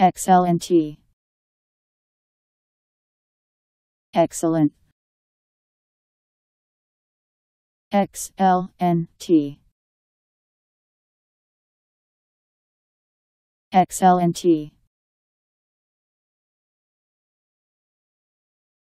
XLNT. Excellent. XLNT. XLNT.